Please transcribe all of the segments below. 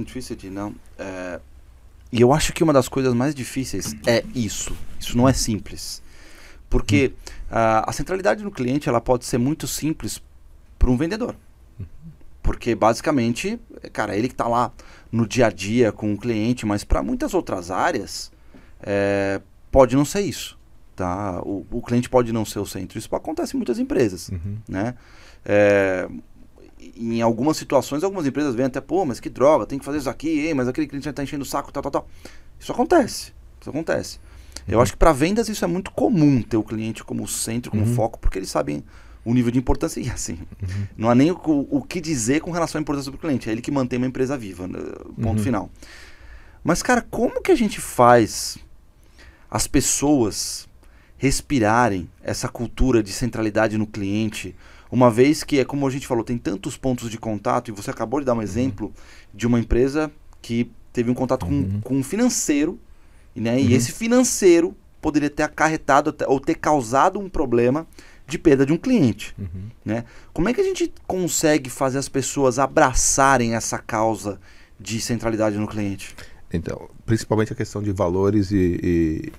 Centricity, não. É... E eu acho que uma das coisas mais difíceis é isso. Isso não é simples. Porque uh, a centralidade no cliente ela pode ser muito simples para um vendedor. Uhum. Porque basicamente, cara, ele que está lá no dia a dia com o cliente, mas para muitas outras áreas é, pode não ser isso. Tá? O, o, cliente pode não ser o centro. Isso acontece em muitas empresas. Uhum. Né? É, em algumas situações, algumas empresas vêm até, pô, mas que droga, tem que fazer isso aqui, hein, mas aquele cliente já está enchendo o saco, tal, tal, tal. Isso acontece. Isso acontece. Uhum. Eu acho que para vendas isso é muito comum ter o cliente como centro, como uhum. foco, porque eles sabem o nível de importância. E assim, uhum. não há nem o, o, que dizer com relação à importância do cliente. É ele que mantém uma empresa viva. Né, ponto uhum. final. Mas, cara, como que a gente faz as pessoas respirarem essa cultura de centralidade no cliente? Uma vez que, é como a gente falou, tem tantos pontos de contato, e você acabou de dar um uhum. exemplo de uma empresa que teve um contato uhum. com, com um financeiro, né? Uhum. E esse financeiro poderia ter acarretado ou ter causado um problema de perda de um cliente, uhum. né? Como é que a gente consegue fazer as pessoas abraçarem essa causa de centralidade no cliente? Então, principalmente a questão de valores e, e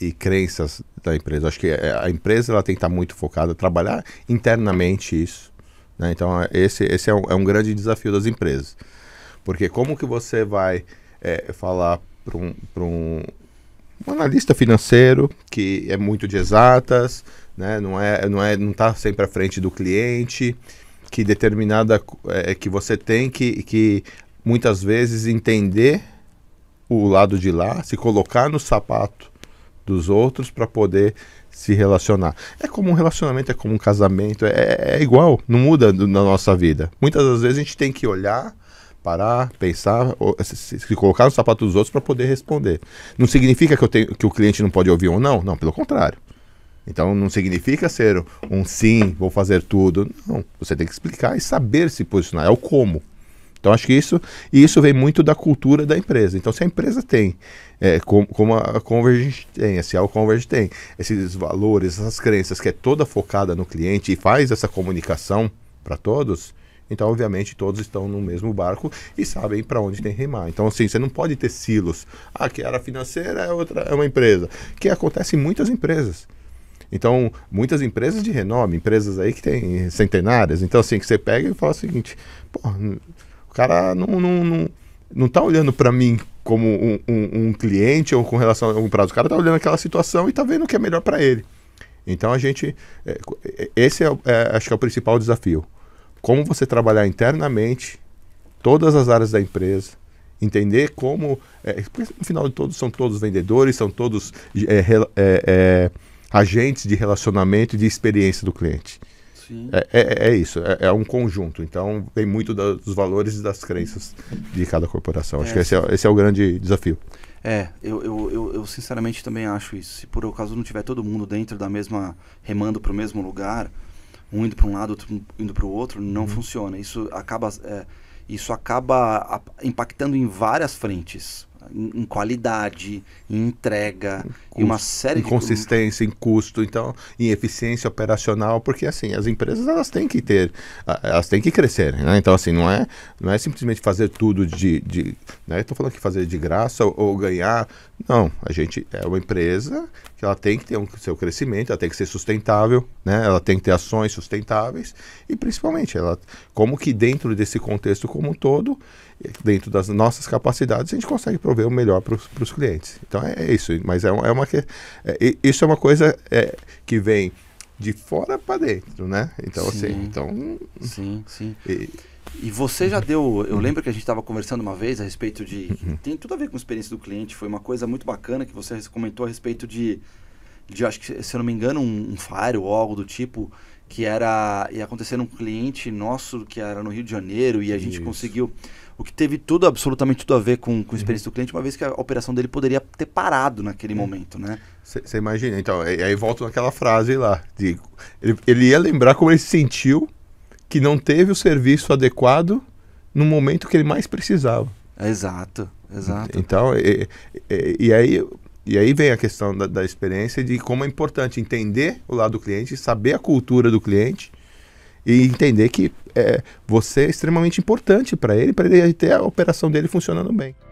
e crenças da empresa. Acho que é, a empresa ela tem que estar muito focada, trabalhar internamente isso. Né? Então, é, esse, esse é um, é, um, grande desafio das empresas. Porque como que você vai é, falar para um, um, um analista financeiro que é muito de exatas, né? não é não é, não está sempre à frente do cliente, que determinada é, é, que você tem que, que muitas vezes entender o lado de lá, se colocar no sapato dos outros para poder se relacionar. É como um relacionamento, é como um casamento, é, é igual, não muda do, na nossa vida. Muitas das vezes a gente tem que olhar, parar, pensar, ou, se, se, colocar no sapato dos outros para poder responder. Não significa que, eu tenho, que o cliente não pode ouvir ou não, não, pelo contrário. Então não significa ser um sim, vou fazer tudo. Não, você tem que explicar e saber se posicionar, é o como. Então acho que isso isso vem muito da cultura da empresa. Então se a empresa tem, é, como, como a Converge tem, a Cial Converge tem, esses valores, essas crenças que é toda focada no cliente e faz essa comunicação para todos, então obviamente todos estão no mesmo barco e sabem para onde tem que remar. Então assim, você não pode ter silos. Ah, que era financeira é outra é uma empresa, que acontece em muitas empresas. Então, muitas empresas de renome, empresas aí que têm centenárias, então assim, que você pega e fala o seguinte, porra, o cara não, não, não, não tá olhando para mim como um, um, um, cliente ou com relação a algum prazo. O cara tá olhando aquela situação e tá vendo o que é melhor para ele. Então a gente. É, é, esse é, é, acho que é o principal desafio. Como você trabalhar internamente todas as áreas da empresa, entender como. É, no final de todos, são todos vendedores, são todos é, é agentes de relacionamento e de experiência do cliente. É, é, é, isso, é, é, um conjunto. Então, tem muito da, dos valores e das crenças de cada corporação. Acho é, que esse é, esse é o grande desafio. É, eu, eu, eu, eu, sinceramente também acho isso. Se por acaso não tiver todo mundo dentro da mesma. remando para o mesmo lugar, um indo para um lado, outro indo para o outro, não hum. funciona. Isso acaba, é, isso acaba impactando em várias frentes em qualidade, em entrega, custo, em uma série em de consistência, em custo, então, em eficiência operacional, porque assim as empresas elas têm que ter, elas têm que crescer, né? Então assim não é não é simplesmente fazer tudo de, de né? Estou falando que fazer de graça ou, ou, ganhar, não. A gente é uma empresa que ela tem que ter um seu crescimento, ela tem que ser sustentável, né? Ela tem que ter ações sustentáveis e principalmente ela como que dentro desse contexto como um todo, dentro das nossas capacidades a gente consegue prover o melhor para os clientes. Então é isso, mas é, uma, é uma que, é, isso é uma coisa é, que vem de fora para dentro, né? Então assim, sim, assim, então sim, sim. E, e você já deu, eu lembro que a gente estava conversando uma vez a respeito de uhum. tem tudo a ver com a experiência do cliente, foi uma coisa muito bacana que você comentou a respeito de de acho que se eu não me engano um, um ou algo do tipo que era ia acontecer num cliente nosso que era no Rio de Janeiro e a gente Isso. conseguiu o que teve tudo absolutamente tudo a ver com, com a experiência uhum. do cliente, uma vez que a operação dele poderia ter parado naquele uhum. momento, né? Você imagina, então, aí, aí volta naquela frase lá de ele, ele ia lembrar como ele se sentiu que não teve o serviço adequado no momento que ele mais precisava. Exato, exato. Então, e, e, e aí e aí vem a questão da, da experiência de como é importante entender o lado do cliente, saber a cultura do cliente e entender que é, você é extremamente importante para ele, para ele ter a operação dele funcionando bem.